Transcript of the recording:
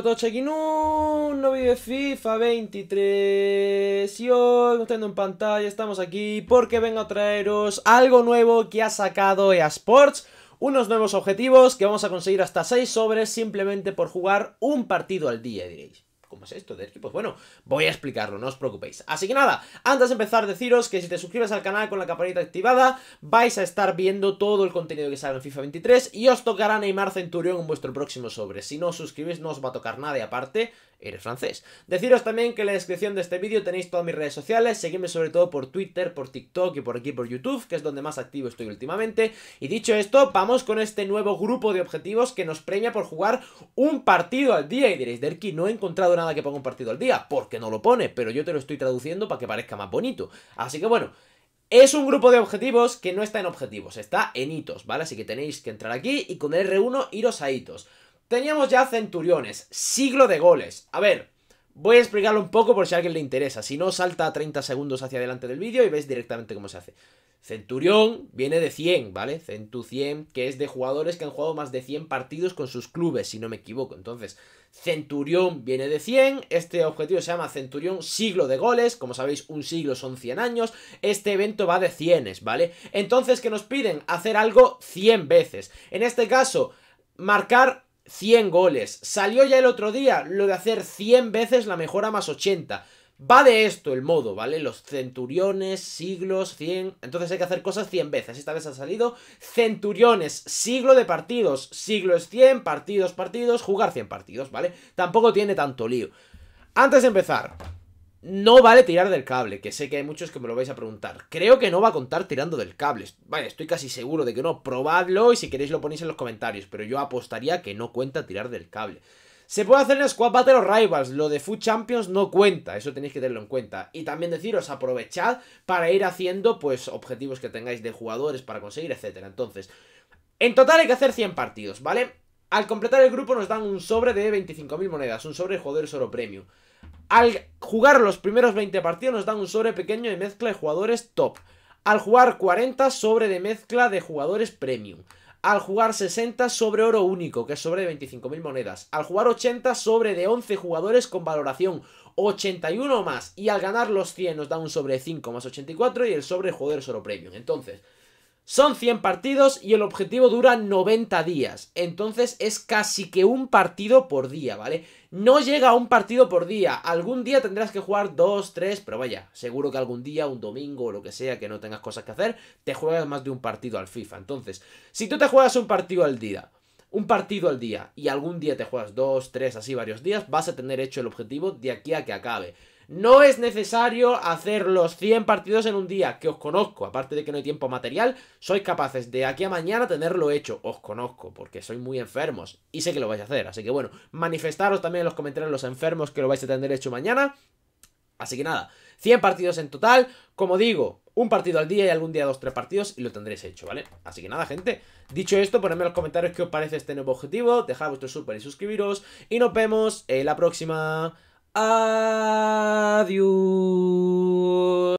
Solo aquí no vive FIFA 23 y hoy, como en pantalla, estamos aquí porque vengo a traeros algo nuevo que ha sacado EA Sports unos nuevos objetivos que vamos a conseguir hasta 6 sobres simplemente por jugar un partido al día, diréis esto de pues Bueno, voy a explicarlo, no os preocupéis. Así que nada, antes de empezar deciros que si te suscribes al canal con la campanita activada, vais a estar viendo todo el contenido que sale en FIFA 23 y os tocará Neymar Centurión en vuestro próximo sobre. Si no os suscribís no os va a tocar nada y aparte, eres francés. Deciros también que en la descripción de este vídeo tenéis todas mis redes sociales, seguidme sobre todo por Twitter, por TikTok y por aquí por YouTube, que es donde más activo estoy últimamente. Y dicho esto, vamos con este nuevo grupo de objetivos que nos premia por jugar un partido al día. Y diréis, Derki, no he encontrado nada que ponga un partido al día, porque no lo pone, pero yo te lo estoy traduciendo para que parezca más bonito. Así que bueno, es un grupo de objetivos que no está en objetivos, está en hitos, ¿vale? Así que tenéis que entrar aquí y con R1 iros a hitos. Teníamos ya centuriones, siglo de goles. A ver, Voy a explicarlo un poco por si a alguien le interesa. Si no, salta 30 segundos hacia adelante del vídeo y veis directamente cómo se hace. Centurión viene de 100, ¿vale? Centu 100, que es de jugadores que han jugado más de 100 partidos con sus clubes, si no me equivoco. Entonces, Centurión viene de 100, este objetivo se llama Centurión siglo de goles, como sabéis, un siglo son 100 años, este evento va de 100, ¿vale? Entonces, que nos piden? Hacer algo 100 veces. En este caso, marcar 100 goles. Salió ya el otro día lo de hacer 100 veces la mejora más 80. Va de esto el modo, ¿vale? Los centuriones, siglos, 100... Entonces hay que hacer cosas 100 veces. Esta vez ha salido centuriones, siglo de partidos. siglos es 100, partidos, partidos, jugar 100 partidos, ¿vale? Tampoco tiene tanto lío. Antes de empezar, no vale tirar del cable, que sé que hay muchos que me lo vais a preguntar. Creo que no va a contar tirando del cable. Vale, estoy casi seguro de que no. Probadlo y si queréis lo ponéis en los comentarios, pero yo apostaría que no cuenta tirar del cable. Se puede hacer en Squad Battle o Rivals, lo de Food Champions no cuenta, eso tenéis que tenerlo en cuenta. Y también deciros, aprovechad para ir haciendo, pues, objetivos que tengáis de jugadores para conseguir, etcétera. Entonces, en total hay que hacer 100 partidos, ¿vale? Al completar el grupo nos dan un sobre de 25.000 monedas, un sobre de jugadores oro premium. Al jugar los primeros 20 partidos nos dan un sobre pequeño de mezcla de jugadores top. Al jugar 40 sobre de mezcla de jugadores premium. Al jugar 60 sobre oro único, que es sobre de 25.000 monedas. Al jugar 80 sobre de 11 jugadores con valoración 81 más. Y al ganar los 100 nos da un sobre de 5 más 84 y el sobre de jugadores oro premium. Entonces, son 100 partidos y el objetivo dura 90 días. Entonces es casi que un partido por día, ¿vale? No llega a un partido por día. Algún día tendrás que jugar 2, 3, pero vaya, seguro que algún día, un domingo o lo que sea, que no tengas cosas que hacer, te juegas más de un partido al FIFA. Entonces, si tú te juegas un partido al día, un partido al día, y algún día te juegas 2, 3, así varios días, vas a tener hecho el objetivo de aquí a que acabe. No es necesario hacer los 100 partidos en un día, que os conozco, aparte de que no hay tiempo material, sois capaces de aquí a mañana tenerlo hecho, os conozco, porque sois muy enfermos y sé que lo vais a hacer, así que bueno, manifestaros también en los comentarios los enfermos que lo vais a tener hecho mañana. Así que nada, 100 partidos en total, como digo, un partido al día y algún día dos, tres partidos y lo tendréis hecho, ¿vale? Así que nada, gente. Dicho esto, ponedme en los comentarios qué os parece este nuevo objetivo, dejad vuestro super y suscribiros y nos vemos en la próxima... Adiós.